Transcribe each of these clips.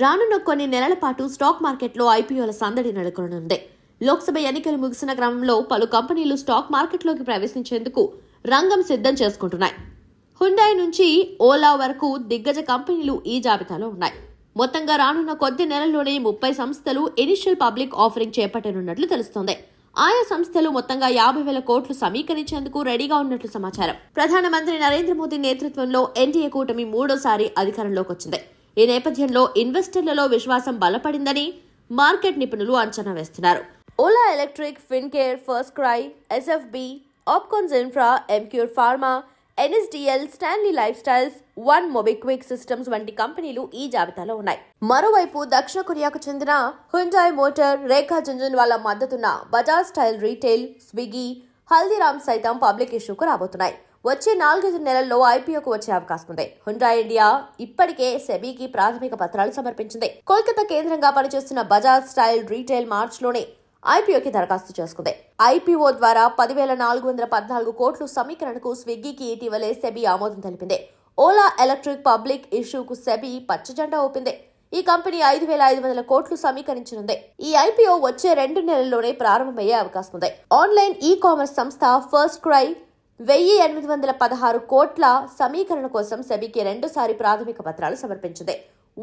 రానున్న కొన్ని నెలల పాటు స్టాక్ మార్కెట్లో ఐపీఓల సందడి నెలకొననుంది లోక్సభ ఎన్నికలు ముగిసిన క్రమంలో పలు కంపెనీలు స్టాక్ మార్కెట్లోకి ప్రవేశించేందుకు రంగం సిద్ధం చేసుకుంటున్నాయి హుండాయ్ నుంచి ఓలా వరకు దిగ్గజ కంపెనీలు ఈ జాబితాలో ఉన్నాయి మొత్తంగా రానున్న కొద్ది నెలల్లోనే ముప్పై సంస్థలు ఇనిషియల్ పబ్లిక్ ఆఫరింగ్ చేపట్టనున్నట్లు తెలుస్తోంది ఆయా సంస్థలు మొత్తంగా యాభై వేల కోట్లు సమీకరించేందుకు రెడీగా ఉన్నట్లు సమాచారం ప్రధానమంత్రి నరేంద్ర మోదీ నేతృత్వంలో ఎన్డీఏ కూటమి మూడోసారి అధికారంలోకి వచ్చింది ఈ నేపథ్యంలో ఇన్వెస్టర్లలో విశ్వాసం బలపడిందని మార్కెట్ నిపుణులు అంచనా వేస్తున్నారు Ola electric Fincare FirstCry SFB Afcons infra Emcure pharma NSDL Stanley lifestyles one MobiKwik systems వంటి కంపెనీలు ఈ జాబితాలో ఉన్నాయి మరోవైపు దక్షిణ కొరియాకు చెందిన హుంజాయ్ మోటార్ రేఖా జంజన్ వాళ్ళ మద్దతున్న Bajaj style retail Swiggy Haldiram's సైతం పబ్లిక్ ఇష్యూకు రాబోతున్నాయి వచ్చే నాలుగైదు నెలల్లో ఐపీఓకు వచ్చే అవకాశం ఉంది హుండా ఇండియా ఇప్పటికే సెబీకి ప్రాథమిక పత్రాలు సమర్పించింది కోల్కతా కేంద్రంగా పనిచేస్తున్న బజాజ్ స్టైల్ రీటైల్ మార్చ్ లోనే ఐపీఓకి దరఖాస్తు చేసుకుంది ఐపీఓ ద్వారా పదివేల నాలుగు వందల పద్నాలుగు కోట్లు సమీకరణకు స్విగ్గీకి ఇటీవలే సెబీ ఆమోదం తెలిపింది ఓలా ఎలక్ట్రిక్ పబ్లిక్ ఇష్యూకు సెబీ పచ్చజెండా ఊపింది ఈ కంపెనీ ఐదు వేల ఐదు వందల కోట్లు సమీకరించనుంది ఈ ఐపీఓ వచ్చే రెండు నెలల్లోనే ప్రారంభమయ్యే అవకాశం ఉంది ఆన్లైన్ ఈ కామర్స్ సంస్థ ఫస్ట్ క్రై వెయ్యి ఎనిమిది వందల పదహారు కోట్ల సమీకరణ కోసం సెబీకి రెండుసారి ప్రాథమిక పత్రాలు సమర్పించింది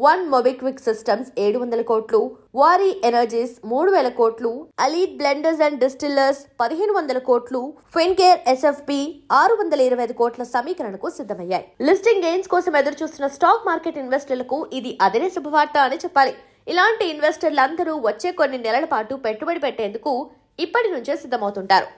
వన్ మొబిక్విక్ సిస్టమ్స్ ఏడు వందల కోట్లు వారీ ఎనర్జీస్ మూడు వేల కోట్లు అలీట్ బ్లెండర్స్ అండ్ డిస్టిల్లర్స్ పదిహేను వందల కోట్లు ఫిన్కేర్ ఎస్ఎఫ్పి ఆరు వందల ఇరవై ఐదు కోట్ల సమీకరణకు సిద్ధమయ్యాయి లిస్టింగ్ గెయిన్స్ కోసం చూస్తున్న స్టాక్ మార్కెట్ ఇన్వెస్టర్లకు ఇది అదనే శుభవార్త అని చెప్పాలి ఇలాంటి ఇన్వెస్టర్లందరూ వచ్చే కొన్ని నెలల పాటు పెట్టుబడి పెట్టేందుకు ఇప్పటి నుంచే సిద్ధమవుతుంటారు